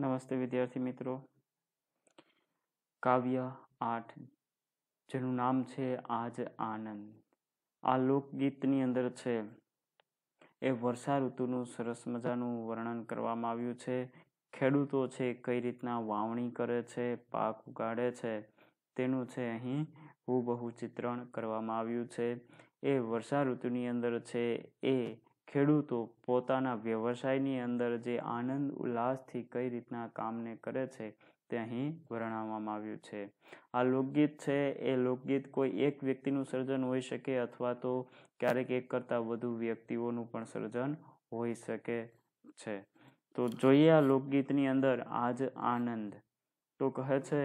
નમસ્તે વિદ્યાર્થી મિત્રો કાવ્ય આઠ જેનું નામ છે આજ આનંદ આ લોકગીતની અંદર છે એ વર્ષા ઋતુનું સરસ મજાનું વર્ણન કરવામાં આવ્યું છે ખેડૂતો છે કઈ રીતના વાવણી કરે છે પાક ઉગાડે છે તેનું છે અહીં હુબહુ ચિત્રણ કરવામાં આવ્યું છે એ વર્ષા ઋતુની અંદર છે એ ખેડૂતો પોતાના વ્યવસાયની અંદર જે આનંદ ઉલ્લાસથી કઈ રીતના કામને કરે છે તે અહીં વર્ણવવામાં આવ્યું છે આ લોકગીત છે એ લોકગીત કોઈ એક વ્યક્તિનું સર્જન હોઈ શકે અથવા તો ક્યારેક એક કરતાં વધુ વ્યક્તિઓનું પણ સર્જન હોઈ શકે છે તો જોઈએ આ લોકગીતની અંદર આજ આનંદ તો કહે છે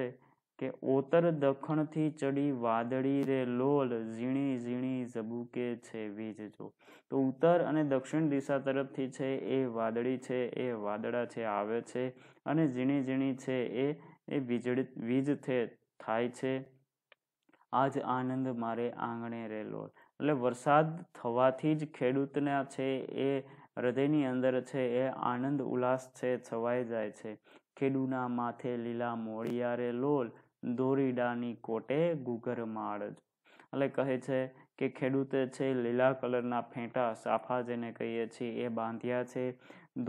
કે ઓતર દખણથી ચડી વાદળી રે લોલ ઝીણી ઝીણી ઝબુકે છે વીજ જો તો ઉત્તર અને દક્ષિણ દિશા તરફથી છે એ વાદળી છે એ વાદળા છે આવે છે અને ઝીણી ઝીણી છે એ એ વીજળી વીજ થે થાય છે આજ આનંદ મારે આંગણે રે લોલ એટલે વરસાદ થવાથી જ ખેડૂતના છે એ હૃદયની અંદર છે એ આનંદ ઉલ્લાસ છે છવાઈ જાય છે ખેડૂના માથે લીલા રે લોલ દોરીડાની કોટે ગુગર માળ એટલે કહે છે કે ખેડૂતે છે લીલા કલરના ફેંટા સાફા જેને કહીએ છીએ એ બાંધ્યા છે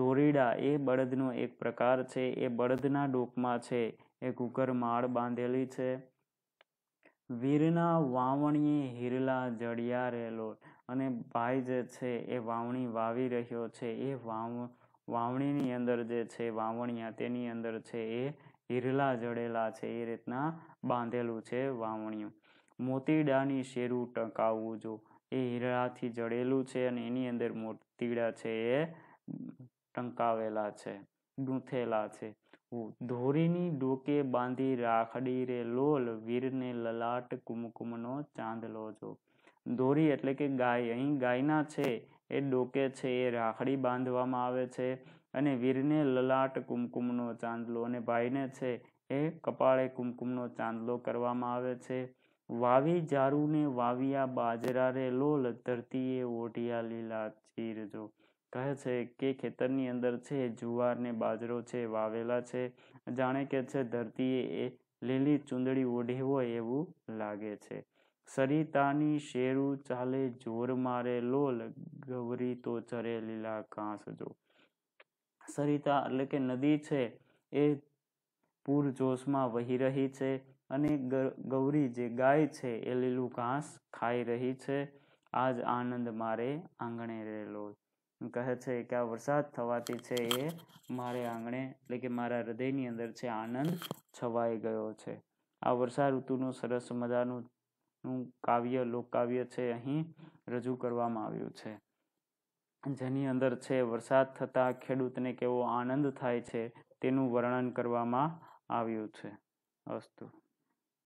દોરીડા એ બળદનો એક પ્રકાર છે એ બળદના ડોકમાં છે એ ઘૂઘર માળ બાંધેલી છે વીરના વાવણીએ હીરલા જડિયા રહેલો અને ભાઈ જે છે એ વાવણી વાવી રહ્યો છે એ વાવ વાવણીની અંદર જે છે વાવણિયા તેની અંદર છે એ હિરલા જડેલા છે એ રીતના બાંધેલું છે વાવણિયું મોતીડાની શેરું ટકાવવું જો એ હીરાથી જડેલું છે અને એની અંદર મોતીડા છે એ ટંકાવેલા છે ગૂંથેલા છે ધોરીની ડોકે બાંધી રાખડી રે લોલ વીરને લલાટ કુમકુમનો ચાંદલો જો ધોરી એટલે કે ગાય અહીં ગાયના છે એ ડોકે છે એ રાખડી બાંધવામાં આવે છે અને વીરને લલાટ કુમકુમનો ચાંદલો અને ભાઈને છે એ કપાળે કુમકુમનો ચાંદલો કરવામાં આવે છે વાવી જારુને વાવ્યા બાજરા રે લોલ ધરતીએ ઓઢિયા લીલા ચીરજો કહે છે કે ખેતરની અંદર છે જુવાર ને બાજરો છે વાવેલા છે જાણે કે છે ધરતીએ એ લીલી ચૂંદડી ઓઢી હોય એવું લાગે છે સરિતાની શેરું ચાલે જોર મારે લોલ ગવરી તો ચરે લીલા ઘાસ જો સરિતા એટલે કે નદી છે એ પૂરજોશમાં વહી રહી છે અને ગૌરી જે ગાય છે એ લીલું ઘાસ ખાઈ રહી છે આજ આનંદ મારે આંગણે રહેલો કહે છે કે આ વરસાદ થવાથી છે એ મારે આંગણે એટલે કે મારા હૃદયની અંદર છે આનંદ છવાઈ ગયો છે આ વર્ષા ઋતુનું સરસ મજાનું કાવ્ય લોકકાવ્ય છે અહીં રજૂ કરવામાં આવ્યું છે જેની અંદર છે વરસાદ થતાં ખેડૂતને કેવો આનંદ થાય છે તેનું વર્ણન કરવામાં આવ્યું છે અસ્તુ